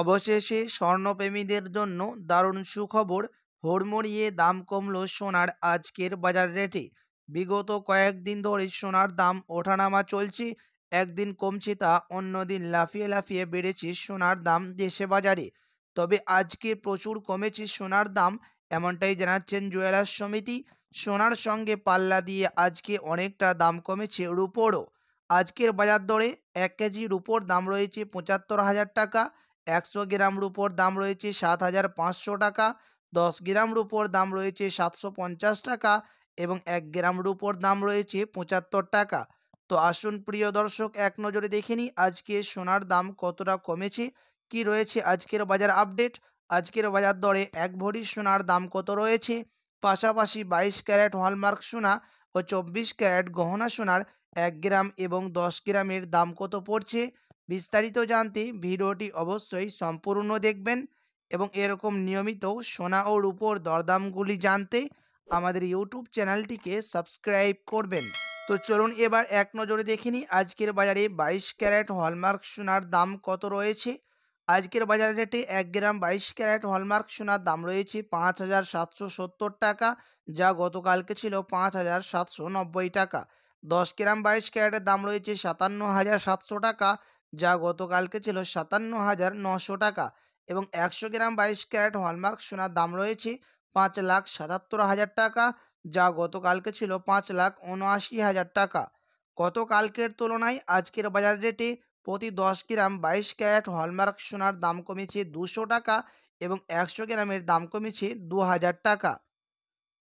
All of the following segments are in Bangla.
অবশেষে স্বর্ণপ্রেমীদের জন্য দারুণ সুখবর হোড়মড়িয়ে দাম কমল সোনার আজকের বাজার রেটে বিগত কয়েকদিন ধরে সোনার দাম ওঠানামা চলছে একদিন কমছে তা অন্যদিন লাফিয়ে লাফিয়ে বেড়েছে সোনার দাম দেশে বাজারে তবে আজকে প্রচুর কমেছে সোনার দাম এমনটাই জানাচ্ছেন জুয়েলার্স সমিতি সোনার সঙ্গে পাল্লা দিয়ে আজকে অনেকটা দাম কমেছে রুপোরও আজকের বাজার দরে এক কেজি রুপোর দাম রয়েছে পঁচাত্তর হাজার টাকা একশো গ্রাম রুপোর দাম রয়েছে সাত হাজার পাঁচশো টাকা দশ গ্রাম রুপোর দাম রয়েছে সাতশো পঞ্চাশ টাকা এবং এক গ্রাম রুপোর দাম রয়েছে পঁচাত্তর টাকা তো আসুন প্রিয় দর্শক এক নজরে দেখে নিই আজকে সোনার দাম কতটা কমেছে কি রয়েছে আজকের বাজার আপডেট আজকের বাজার দরে এক ভরি সোনার দাম কত রয়েছে পাশাপাশি বাইশ ক্যারেট হলমার্ক সোনা ও চব্বিশ ক্যারেট গহনা সোনার এক গ্রাম এবং দশ গ্রামের দাম কত পড়ছে বিস্তারিত জানতে ভিডিওটি অবশ্যই সম্পূর্ণ দেখবেন এবং এরকম নিয়মিত সোনা ও রূপোর দরদামগুলি জানতে আমাদের ইউটিউব চ্যানেলটিকে সাবস্ক্রাইব করবেন তো চলুন এবার এক নজরে দেখিনি আজকের বাজারে 22 ক্যারেট হলমার্ক সোনার দাম কত রয়েছে আজকের বাজার রেটে এক গ্রাম বাইশ ক্যারেট হলমার্ক সোনার দাম রয়েছে পাঁচ হাজার সাতশো সত্তর টাকা যা গতকালকে ছিল পাঁচ হাজার সাতশো নব্বই টাকা দশ গ্রাম বাইশ ক্যারেটের দাম রয়েছে সাতান্ন হাজার সাতশো টাকা যা গতকালকে ছিল সাতান্ন হাজার নশো টাকা এবং একশো গ্রাম বাইশ ক্যারেট হলমার্ক সোনার দাম রয়েছে পাঁচ লাখ সাতাত্তর হাজার টাকা যা গতকালকে ছিল পাঁচ লাখ উনআশি হাজার টাকা গতকালকের তুলনায় আজকের বাজার রেটে প্রতি দশ গ্রাম বাইশ ক্যারেট হলমার্ক সোনার দাম কমেছে দুশো টাকা এবং একশো গ্রামের দাম কমেছে দু হাজার টাকা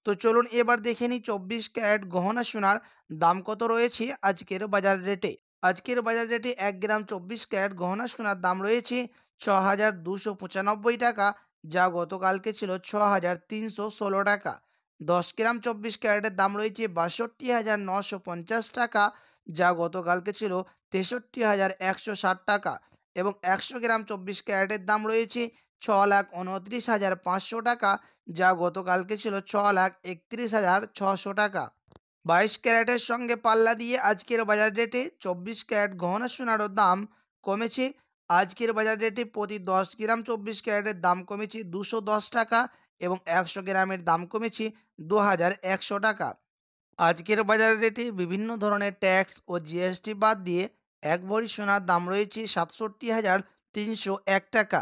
তো চলুন এবার দেখে নিই চব্বিশ ক্যারেট গহনা সোনার দাম কত রয়েছে আজকের বাজার রেটে আজকের বাজার রেটে এক গ্রাম চব্বিশ ক্যারেট গহনা সোনার দাম রয়েছে ছ হাজার দুশো পঁচানব্বই টাকা যা গতকালকে ছিল ছ হাজার তিনশো ষোলো টাকা দশ গ্রাম চব্বিশ ক্যারেটের দাম রয়েছে বাষট্টি হাজার নশো পঞ্চাশ টাকা যা গতকালকে ছিল তেষট্টি হাজার একশো ষাট টাকা এবং একশো গ্রাম চব্বিশ ক্যারেটের দাম রয়েছে ছ লাখ উনত্রিশ হাজার পাঁচশো টাকা যা গতকালকে ছিল ছ লাখ একত্রিশ হাজার ছশো টাকা বাইশ ক্যারেটের সঙ্গে পাল্লা দিয়ে আজকের বাজার রেটে চব্বিশ ক্যারেট গহনা সোনারও দাম কমেছে আজকের বাজার রেটে প্রতি দশ গ্রাম চব্বিশ ক্যারেটের দাম কমেছে দুশো দশ টাকা এবং একশো গ্রামের দাম কমেছে দু হাজার একশো টাকা আজকের বাজার রেটে বিভিন্ন ধরনের ট্যাক্স ও জিএসটি বাদ দিয়ে এক ভরি সোনার দাম রয়েছে সাতষট্টি হাজার তিনশো এক টাকা